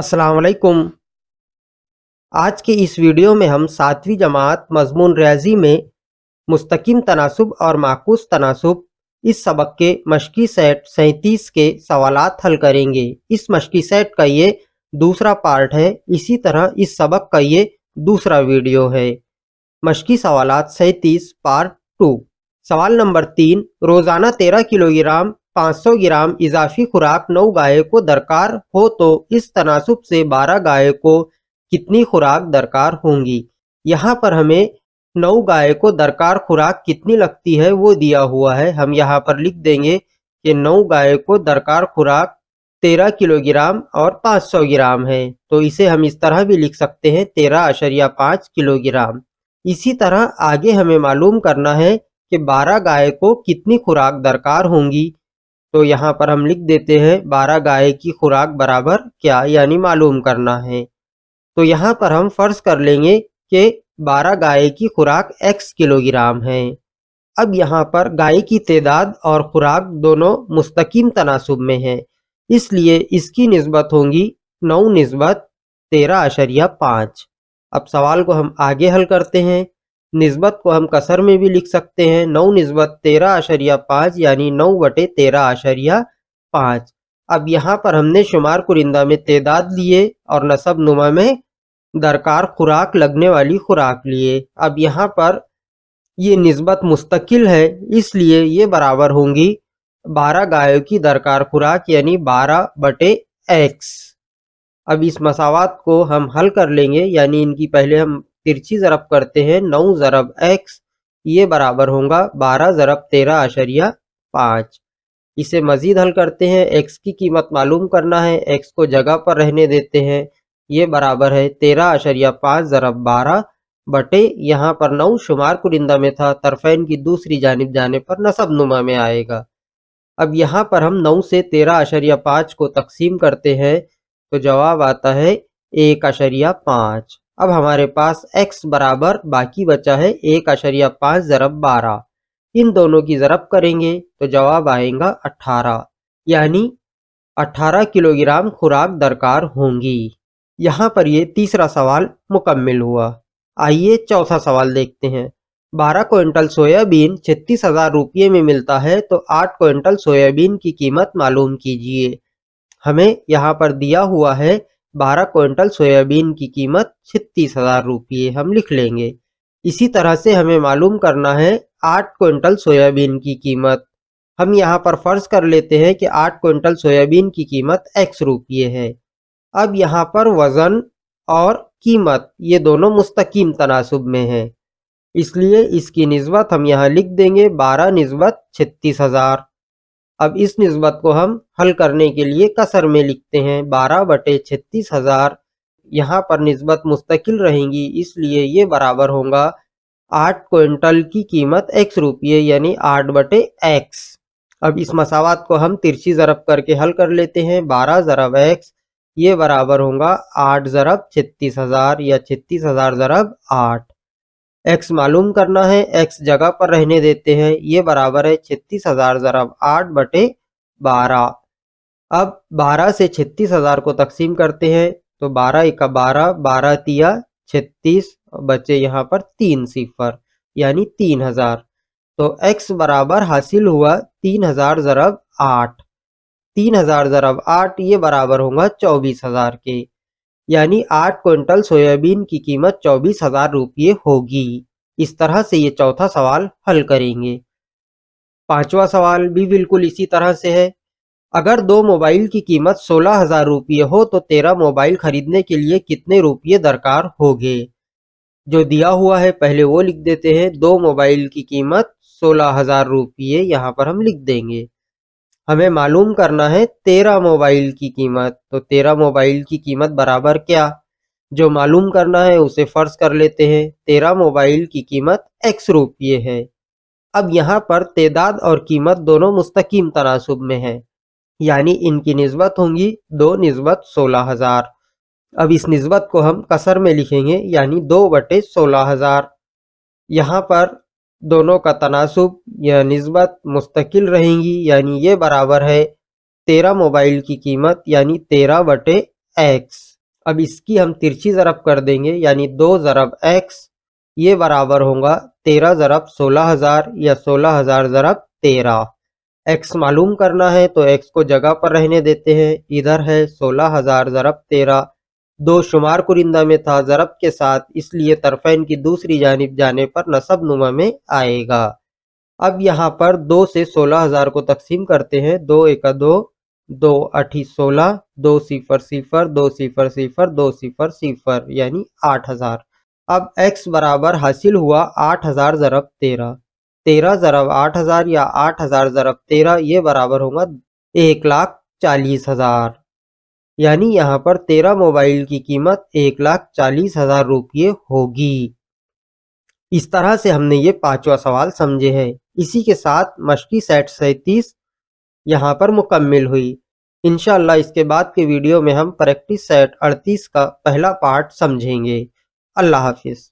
असलकुम आज के इस वीडियो में हम सातवीं जमात मजमून रियाजी में मुस्तकिम तनासब और माकूस तनासब इस सबक के मशकी सेट सैंतीस के सवाल हल करेंगे इस मशकी सेट का ये दूसरा पार्ट है इसी तरह इस सबक का ये दूसरा वीडियो है मशकी सवाल सैंतीस पार्ट टू सवाल नंबर तीन रोज़ाना तेरह किलोग्राम 500 ग्राम इजाफी खुराक नौ गाय को दरकार हो तो इस तनासब से 12 गाय को कितनी खुराक दरकार होंगी यहाँ पर हमें नौ गाय को दरकार खुराक कितनी लगती है वो दिया हुआ है हम यहाँ पर लिख देंगे कि नौ गाय को दरकार खुराक 13 किलोग्राम और 500 ग्राम है तो इसे हम इस तरह भी लिख सकते हैं तेरह अशरिया पाँच किलोग्राम इसी तरह आगे हमें मालूम करना है कि 12 गाय को कितनी खुराक दरकार होंगी तो यहाँ पर हम लिख देते हैं बारह गाय की खुराक बराबर क्या यानी मालूम करना है तो यहाँ पर हम फर्ज कर लेंगे कि बारह गाय की खुराक एक्स किलोग्राम है अब यहाँ पर गाय की तदाद और खुराक दोनों मुस्तकीम तनासब में है इसलिए इसकी नस्बत होंगी नौ नस्बत तेरह अशरिया पाँच अब सवाल को हम आगे हल करते हैं नस्बत को हम कसर में भी लिख सकते हैं नौ नस्बत तेरह आशरिया पाँच यानी नौ बटे तेरह आशरिया पाँच अब यहाँ पर हमने शुमार कुरिंदा में तदाद लिए और नसब नुमा में दरकार खुराक लगने वाली खुराक लिए अब यहाँ पर ये नस्बत मुस्तकिल है इसलिए ये बराबर होंगी बारह गायों की दरकार खुराक यानी बारह बटे एक्स अब इस मसावत को हम हल कर लेंगे यानी इनकी पहले हम तिरछी ज़रब करते हैं नौ ज़रब एक्स ये बराबर होगा बारह ज़रब तेरह आशरिया पाँच इसे मज़ीद हल करते हैं एक्स की कीमत मालूम करना है एक्स को जगह पर रहने देते हैं ये बराबर है तेरह आशरिया पाँच ज़रब बारह बटे यहाँ पर नौ शुमार कुरिंदा में था तरफेन की दूसरी जानब जाने पर नसब नुमा में आएगा अब यहाँ पर हम नौ से तेरह आशरिया पाँच को तकसीम करते हैं तो जवाब आता है एक आशरिया पाँच अब हमारे पास x बराबर बाकी बचा है एक अशरिया पाँच ज़रब बारह इन दोनों की ज़रब करेंगे तो जवाब आएगा अट्ठारह यानी अट्ठारह किलोग्राम खुराक दरकार होंगी यहाँ पर ये तीसरा सवाल मुकम्मल हुआ आइए चौथा सवाल देखते हैं बारह क्विंटल सोयाबीन छत्तीस हज़ार रुपये में मिलता है तो आठ क्विंटल सोयाबीन की कीमत मालूम कीजिए हमें यहाँ पर दिया हुआ है बारह क्विंटल सोयाबीन की कीमत छत्तीस हजार रुपये हम लिख लेंगे इसी तरह से हमें मालूम करना है आठ क्विंटल सोयाबीन की कीमत हम यहाँ पर फर्ज कर लेते हैं कि आठ क्विंटल सोयाबीन की कीमत एक्स रुपये है अब यहाँ पर वज़न और कीमत ये दोनों मुस्तकीम तनासब में है इसलिए इसकी नस्बत हम यहाँ लिख देंगे बारह नस्बत छत्तीस हज़ार अब इस नस्बत को हम हल करने के लिए कसर में लिखते हैं बारह बटे छत्तीस हज़ार यहाँ पर नस्बत मुस्तकिल रहेंगी इसलिए ये बराबर होगा आठ क्विंटल की कीमत एक्स रुपये यानी आठ बटे एक्स अब इस मसावत को हम तिरछी ज़रब करके हल कर लेते हैं बारह ज़रब एक्स ये बराबर होगा आठ ज़रब छत्तीस हज़ार या छत्तीस हज़ार ज़रब आठ एक्स मालूम करना है एक्स जगह पर रहने देते हैं ये बराबर है छत्तीस हजार जराब आठ बटे बारह अब बारह से छत्तीस हजार को तकसीम करते हैं तो बारह इक्का बारह बारह तिया छत्तीस बचे यहाँ पर तीन सिफर यानी तीन हजार तो एक्स बराबर हासिल हुआ तीन हजार जरब आठ तीन हजार जरब आठ ये बराबर होगा चौबीस हजार के यानी आठ क्विंटल सोयाबीन की कीमत चौबीस हजार रुपये होगी इस तरह से ये चौथा सवाल हल करेंगे पांचवा सवाल भी बिल्कुल इसी तरह से है अगर दो मोबाइल की कीमत सोलह हजार रुपये हो तो तेरह मोबाइल खरीदने के लिए कितने रुपये दरकार होंगे जो दिया हुआ है पहले वो लिख देते हैं दो मोबाइल की कीमत सोलह हजार रुपये यहाँ पर हम लिख देंगे हमें मालूम करना है तेरह मोबाइल की कीमत तो तेरह मोबाइल की कीमत बराबर क्या जो मालूम करना है उसे फर्ज कर लेते हैं तेरह मोबाइल की कीमत एक्स रुपये है अब यहाँ पर तेदाद और कीमत दोनों मुस्तकीम तनासब में है यानी इनकी नस्बत होंगी दो नस्बत सोलह हज़ार अब इस नस्बत को हम कसर में लिखेंगे यानी दो बटे सोलह हज़ार यहाँ पर दोनों का तनासब या नस्बत मुस्तकिल रहेंगी यानी ये बराबर है तेरह मोबाइल की कीमत यानी तेरह बटे एक्स अब इसकी हम तिरछी ज़रब कर देंगे यानी दो ज़रब एक्स ये बराबर होगा तेरह ज़रब सोलह हज़ार या सोलह हज़ार ज़रब तेरह एक्स मालूम करना है तो एक्स को जगह पर रहने देते हैं इधर है सोलह हज़ार ज़रब तेरह दो शुमार कुरिंदा में था जरब के साथ इसलिए तरफेन की दूसरी जानब जाने पर नसब नुमा में आएगा अब यहाँ पर दो से सोलह हजार को तकसीम करते हैं दो एक दो दो अठी सोलह दो सिफर सिफर दो सिफर सिफर दो सिफर सिफर यानी आठ हजार अब x बराबर हासिल हुआ आठ हजार जरब तेरह तेरह जरब आठ हजार या आठ हजार जरब तेरह ये बराबर होगा एक लाख चालीस हजार यानी यहाँ पर तेरह मोबाइल की कीमत एक लाख चालीस हजार रुपये होगी इस तरह से हमने ये पांचवा सवाल समझे है इसी के साथ मशकी सेट सैतीस यहाँ पर मुकम्मल हुई इनशाला इसके बाद के वीडियो में हम प्रैक्टिस सेट अड़तीस का पहला पार्ट समझेंगे अल्लाह हाफिज़